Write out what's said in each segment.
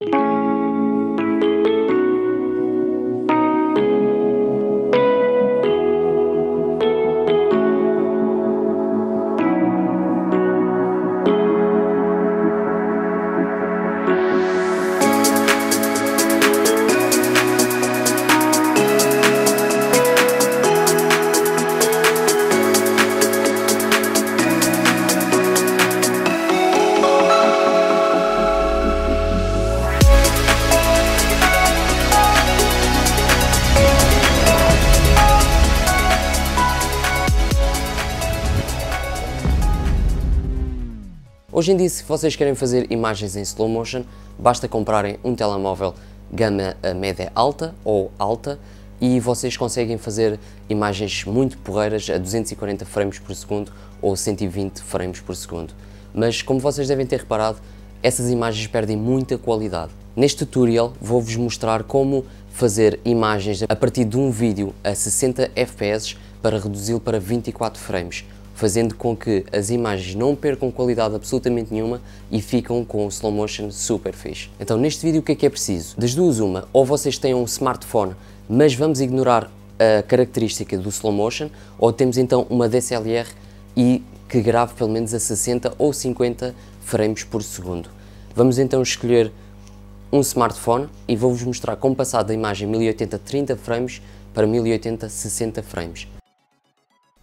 Thank you Hoje em dia, se vocês querem fazer imagens em slow motion, basta comprarem um telemóvel gama eh, média alta ou alta e vocês conseguem fazer imagens muito porreiras a 240 frames por segundo ou 120 frames por segundo. Mas como vocês devem ter reparado, essas imagens perdem muita qualidade. Neste tutorial vou-vos mostrar como fazer imagens a partir de um vídeo a 60 fps para reduzi-lo para 24 frames fazendo com que as imagens não percam qualidade absolutamente nenhuma e ficam com o slow motion super fixe. Então neste vídeo o que é que é preciso? Das duas uma, ou vocês têm um smartphone, mas vamos ignorar a característica do slow motion, ou temos então uma DSLR e que grave pelo menos a 60 ou 50 frames por segundo. Vamos então escolher um smartphone e vou-vos mostrar como passar da imagem 1080 30 frames para 1080 60 frames.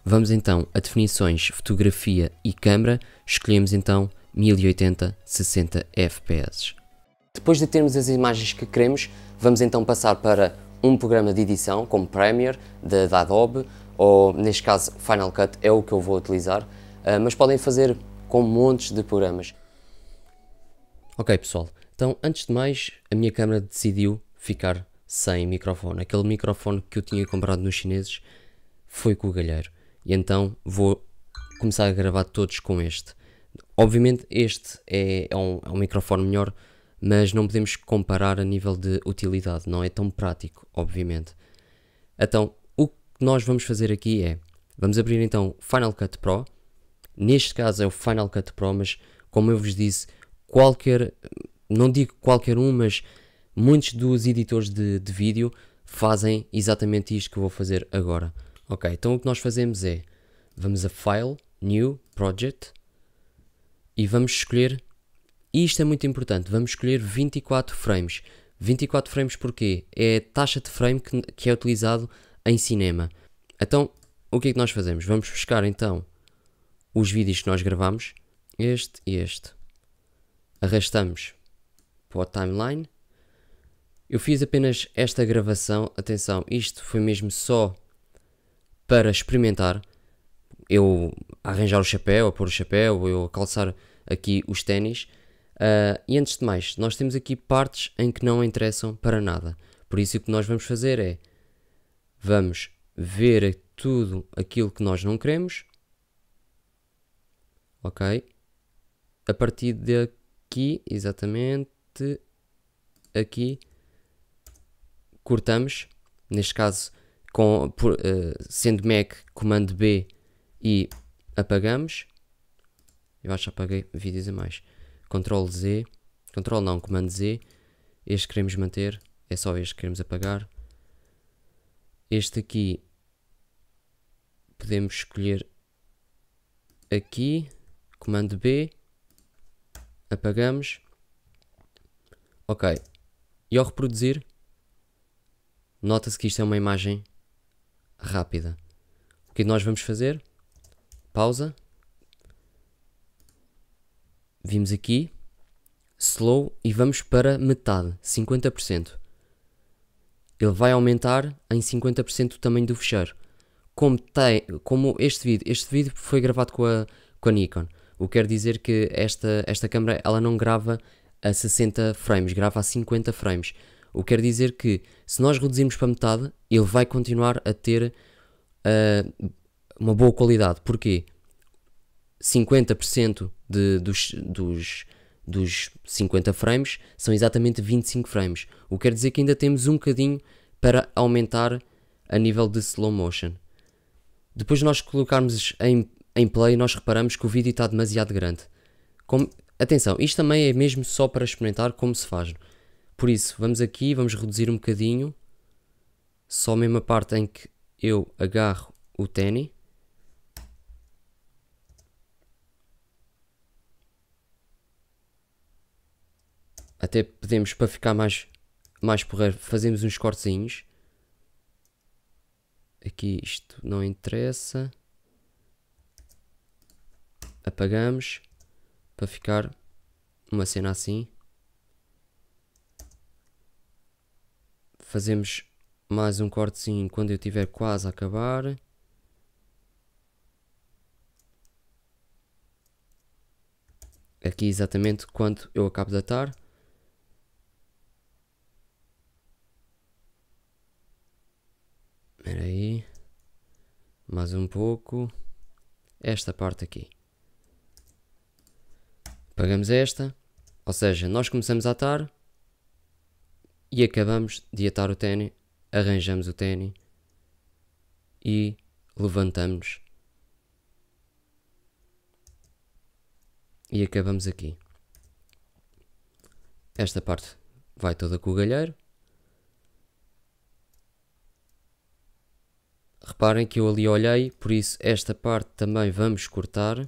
Vamos então a definições, fotografia e câmera, escolhemos então 1080 60 fps. Depois de termos as imagens que queremos, vamos então passar para um programa de edição, como Premiere, da, Adobe, ou neste caso Final Cut é o que eu vou utilizar, uh, mas podem fazer com montes de programas. Ok pessoal, então antes de mais a minha câmera decidiu ficar sem microfone. Aquele microfone que eu tinha comprado nos chineses foi com o galheiro. E então vou começar a gravar todos com este. Obviamente este é, é, um, é um microfone melhor, mas não podemos comparar a nível de utilidade, não é tão prático, obviamente. Então, o que nós vamos fazer aqui é, vamos abrir então Final Cut Pro, neste caso é o Final Cut Pro, mas como eu vos disse, qualquer, não digo qualquer um, mas muitos dos editores de, de vídeo fazem exatamente isto que eu vou fazer agora. Ok, então o que nós fazemos é, vamos a File, New, Project, e vamos escolher, e isto é muito importante, vamos escolher 24 frames. 24 frames porquê? É a taxa de frame que, que é utilizado em cinema. Então, o que é que nós fazemos? Vamos buscar então os vídeos que nós gravamos, este e este. Arrastamos para o timeline. Eu fiz apenas esta gravação, atenção, isto foi mesmo só para experimentar, eu arranjar o chapéu, a pôr o chapéu, eu a calçar aqui os ténis. Uh, e antes de mais, nós temos aqui partes em que não interessam para nada. Por isso o que nós vamos fazer é, vamos ver tudo aquilo que nós não queremos, ok? A partir daqui, exatamente, aqui, cortamos, neste caso com, por, uh, sendo Mac, comando B e apagamos. Eu acho que apaguei vídeos a mais. Ctrl Z, Ctrl não, comando Z. Este queremos manter, é só este que queremos apagar. Este aqui podemos escolher aqui, comando B, apagamos. Ok, e ao reproduzir, nota-se que isto é uma imagem rápida. O que nós vamos fazer? Pausa. Vimos aqui slow e vamos para metade, 50%. Ele vai aumentar em 50% o tamanho do fecheiro. Como, tem, como este vídeo, este vídeo foi gravado com a, com a Nikon, o que quer dizer que esta, esta câmera ela não grava a 60 frames, grava a 50 frames. O que quer dizer que se nós reduzirmos para metade, ele vai continuar a ter uh, uma boa qualidade. Porquê? 50% de, dos, dos, dos 50 frames são exatamente 25 frames. O que quer dizer que ainda temos um bocadinho para aumentar a nível de slow motion. Depois de nós colocarmos em, em play, nós reparamos que o vídeo está demasiado grande. Como, atenção, isto também é mesmo só para experimentar como se faz. Por isso, vamos aqui, vamos reduzir um bocadinho, só a mesma parte em que eu agarro o tênis. Até podemos, para ficar mais, mais porreiro, fazemos uns cortezinhos. Aqui isto não interessa. Apagamos, para ficar uma cena assim. Fazemos mais um cortezinho quando eu tiver quase a acabar. Aqui exatamente quando eu acabo de atar. Espera aí. Mais um pouco. Esta parte aqui. Pagamos esta. Ou seja, nós começamos a atar e acabamos de atar o ténis, arranjamos o ténis e levantamos e acabamos aqui. Esta parte vai toda com o galheiro. Reparem que eu ali olhei, por isso esta parte também vamos cortar.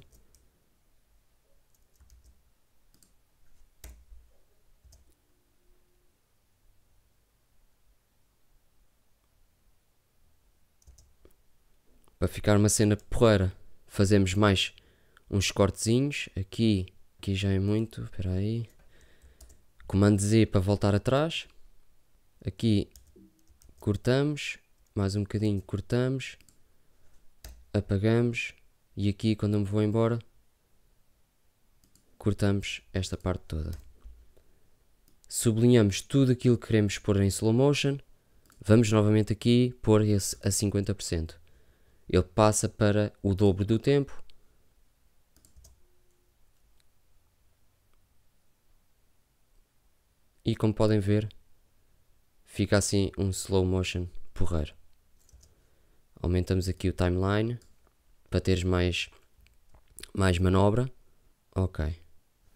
para ficar uma cena porreira. Fazemos mais uns cortezinhos. Aqui, aqui já é muito. Espera aí. Comando Z para voltar atrás. Aqui cortamos. Mais um bocadinho cortamos. Apagamos. E aqui, quando eu me vou embora, cortamos esta parte toda. Sublinhamos tudo aquilo que queremos pôr em slow motion. Vamos novamente aqui pôr esse a 50% ele passa para o dobro do tempo. E como podem ver, fica assim um slow motion porreiro. Aumentamos aqui o timeline para teres mais, mais manobra. Ok.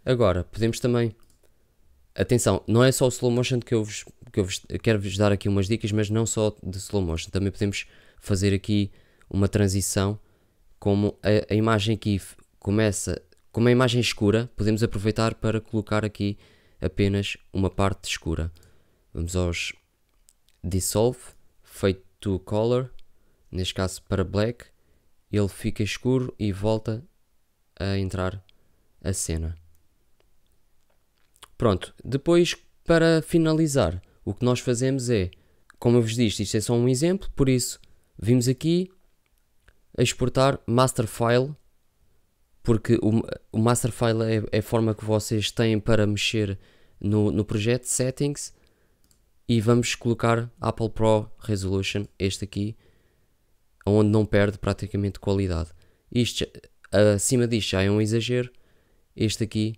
Agora, podemos também... Atenção, não é só o slow motion que eu vos, que eu vos, quero vos dar aqui umas dicas, mas não só de slow motion. Também podemos fazer aqui uma transição, como a, a imagem aqui começa com uma imagem é escura, podemos aproveitar para colocar aqui apenas uma parte escura. Vamos aos Dissolve, Fade to Color, neste caso para Black, ele fica escuro e volta a entrar a cena. Pronto, depois para finalizar, o que nós fazemos é, como eu vos disse, isto é só um exemplo, por isso vimos aqui, exportar master file, porque o, o master file é, é, a forma que vocês têm para mexer no, no projeto settings e vamos colocar Apple Pro Resolution, este aqui, onde não perde praticamente qualidade. Isto, acima disto já é um exagero, este aqui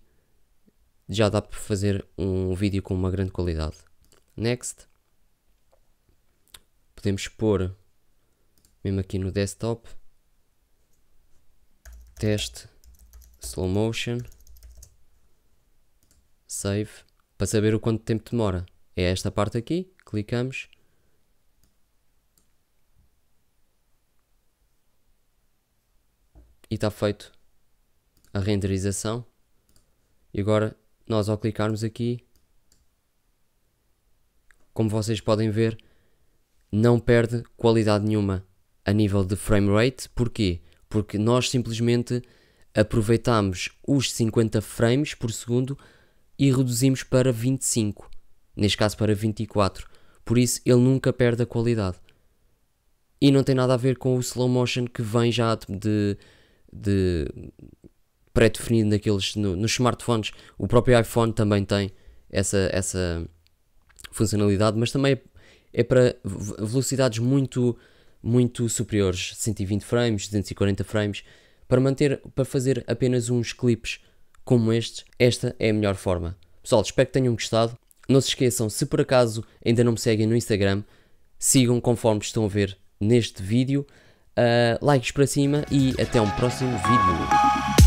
já dá para fazer um vídeo com uma grande qualidade. Next. Podemos pôr mesmo aqui no desktop teste slow motion save para saber o quanto tempo demora. É esta parte aqui, clicamos. E está feito a renderização. E agora nós ao clicarmos aqui, como vocês podem ver, não perde qualidade nenhuma a nível de frame rate. Porquê? porque nós simplesmente aproveitamos os 50 frames por segundo e reduzimos para 25, neste caso para 24. Por isso ele nunca perde a qualidade. E não tem nada a ver com o slow motion que vem já de, de pré-definido naqueles no, nos smartphones. O próprio iPhone também tem essa, essa funcionalidade, mas também é, é para velocidades muito muito superiores, 120 frames, 240 frames, para manter, para fazer apenas uns clipes como este, esta é a melhor forma. Pessoal, espero que tenham gostado. Não se esqueçam, se por acaso ainda não me seguem no Instagram, sigam conforme estão a ver neste vídeo. Uh, likes para cima e até um próximo vídeo.